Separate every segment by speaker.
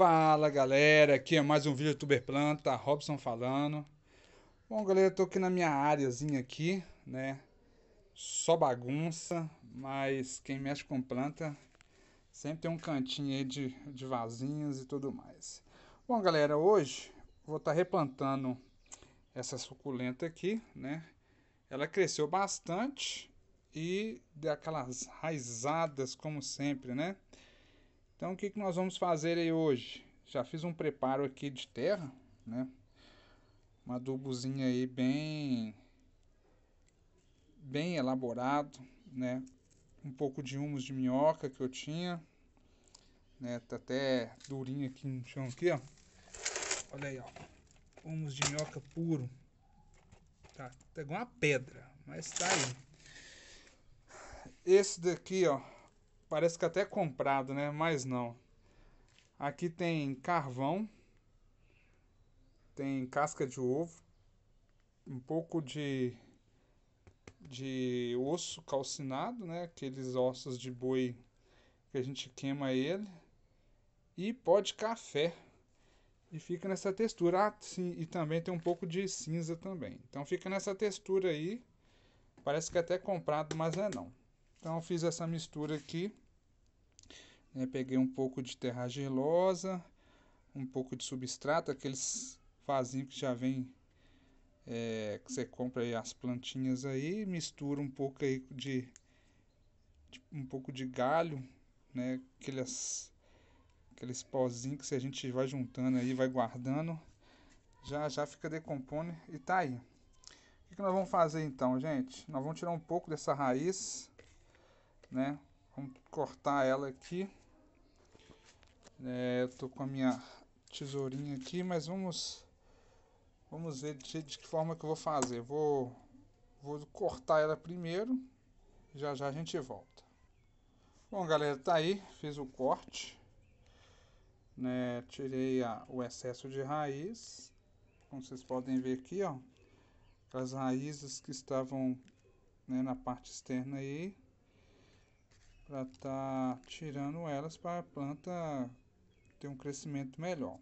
Speaker 1: Fala galera, aqui é mais um vídeo Tuber Planta, Robson falando. Bom galera, eu tô aqui na minha áreazinha aqui, né? Só bagunça, mas quem mexe com planta sempre tem um cantinho aí de, de vasinhos e tudo mais. Bom galera, hoje vou estar tá replantando essa suculenta aqui, né? Ela cresceu bastante e deu aquelas raizadas como sempre, né? Então, o que, que nós vamos fazer aí hoje? Já fiz um preparo aqui de terra, né? uma adubozinho aí bem... Bem elaborado, né? Um pouco de humus de minhoca que eu tinha. Né? Tá até durinho aqui no chão aqui, ó. Olha aí, ó. Humus de minhoca puro. Tá, tá igual uma pedra, mas tá aí. Esse daqui, ó parece que até é comprado, né? Mas não. Aqui tem carvão, tem casca de ovo, um pouco de de osso calcinado, né? Aqueles ossos de boi que a gente queima ele e pó de café. E fica nessa textura. Ah, sim, e também tem um pouco de cinza também. Então fica nessa textura aí. Parece que é até comprado, mas não é não. Então fiz essa mistura aqui. Né? Peguei um pouco de terra argilosa, um pouco de substrato, aqueles vasinhos que já vem é, que você compra aí as plantinhas aí, mistura um pouco aí de, de um pouco de galho, né? Aqueles aqueles pozinhos que a gente vai juntando aí, vai guardando, já já fica decompondo e tá aí. O que, que nós vamos fazer então, gente? Nós vamos tirar um pouco dessa raiz né? Vamos cortar ela aqui. É, tô com a minha tesourinha aqui, mas vamos vamos ver de, de que forma que eu vou fazer. Vou vou cortar ela primeiro. Já já a gente volta. Bom, galera, tá aí, fiz o corte. Né, tirei a, o excesso de raiz, como vocês podem ver aqui, ó, as raízes que estavam né, na parte externa aí, para estar tá tirando elas para a planta ter um crescimento melhor.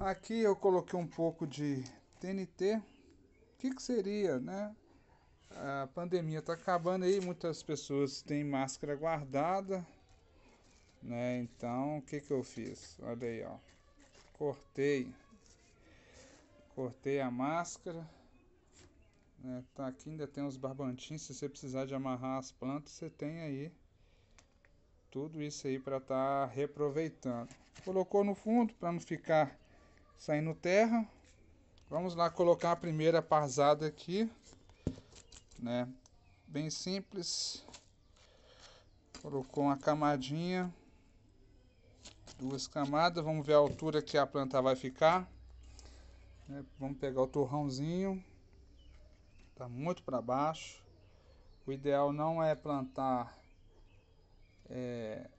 Speaker 1: Aqui eu coloquei um pouco de TNT. O que, que seria, né? A pandemia está acabando aí, muitas pessoas têm máscara guardada, né? Então, o que que eu fiz? Olha aí, ó. Cortei. Cortei a máscara é, tá aqui, ainda tem os barbantins, se você precisar de amarrar as plantas, você tem aí tudo isso aí para estar tá reaproveitando. Colocou no fundo para não ficar saindo terra. Vamos lá colocar a primeira parzada aqui, né? Bem simples. Colocou uma camadinha, duas camadas. Vamos ver a altura que a planta vai ficar. Né? Vamos pegar o torrãozinho está muito para baixo. O ideal não é plantar é,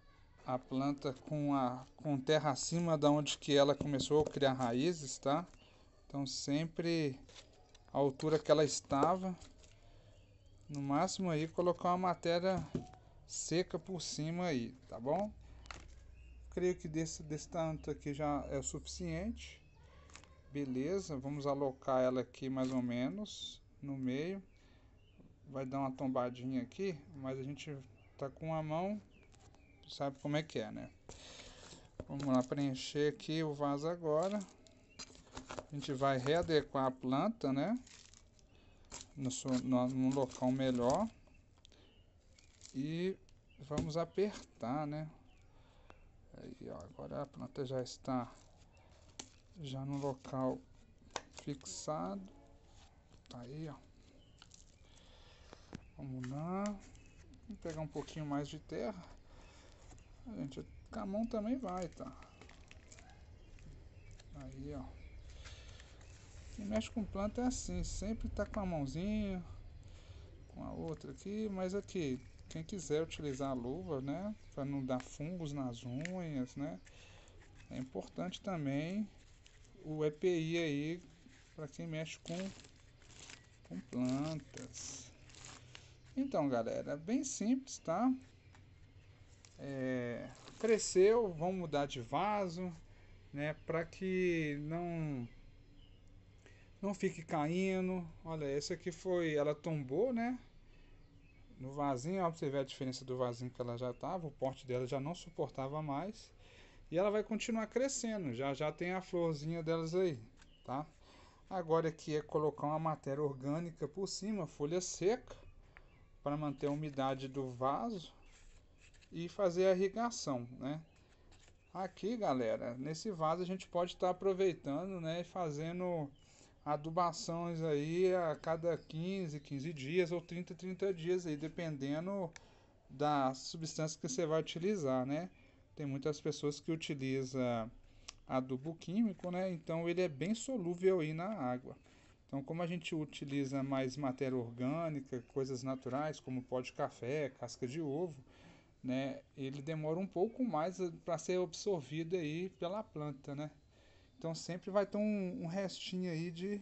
Speaker 1: a planta com, a, com terra acima da onde que ela começou a criar raízes, tá? Então sempre a altura que ela estava, no máximo aí colocar uma matéria seca por cima aí, tá bom? Creio que desse, desse tanto aqui já é o suficiente. Beleza, vamos alocar ela aqui mais ou menos no meio. Vai dar uma tombadinha aqui, mas a gente tá com a mão, sabe como é que é, né? Vamos lá preencher aqui o vaso agora. A gente vai readequar a planta, né? No, no, no local melhor. E vamos apertar, né? Aí, ó, agora a planta já está já no local fixado. Tá aí, ó. Vamos lá. pegar um pouquinho mais de terra. a Gente, com a mão também vai, tá? Aí, ó. Quem mexe com planta é assim, sempre tá com a mãozinha, com a outra aqui, mas aqui, quem quiser utilizar a luva, né, para não dar fungos nas unhas, né, é importante também o EPI aí para quem mexe com com plantas. Então, galera, é bem simples, tá? É, cresceu, vamos mudar de vaso, né? Para que não não fique caindo. Olha, essa aqui foi, ela tombou, né? No vasinho, ó, pra você ver a diferença do vasinho que ela já tava, o porte dela já não suportava mais. E ela vai continuar crescendo, já já tem a florzinha delas aí, tá? Agora aqui é colocar uma matéria orgânica por cima, folha seca, para manter a umidade do vaso e fazer a irrigação, né? Aqui, galera, nesse vaso a gente pode estar tá aproveitando, né, e fazendo adubações aí a cada 15, 15 dias ou 30, 30 dias aí, dependendo da substância que você vai utilizar, né? Tem muitas pessoas que utilizam adubo químico, né? Então ele é bem solúvel aí na água. Então, como a gente utiliza mais matéria orgânica, coisas naturais, como pó de café, casca de ovo, né, ele demora um pouco mais eh, para ser absorvido aí pela planta, né? Então, sempre vai ter um, um restinho aí de,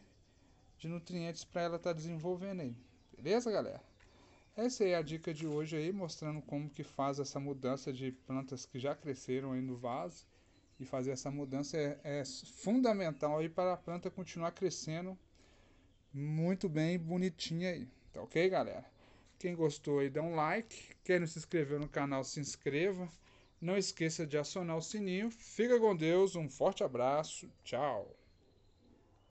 Speaker 1: de nutrientes para ela estar tá desenvolvendo aí. Beleza, galera? Essa é a dica de hoje aí, mostrando como que faz essa mudança de plantas que já cresceram aí no vaso e fazer essa mudança é, é fundamental aí para a planta continuar crescendo muito bem, bonitinha aí. Tá ok, galera? Quem gostou aí dá um like. Quem não se inscreveu no canal, se inscreva. Não esqueça de acionar o sininho. Fica com Deus, um forte abraço. Tchau.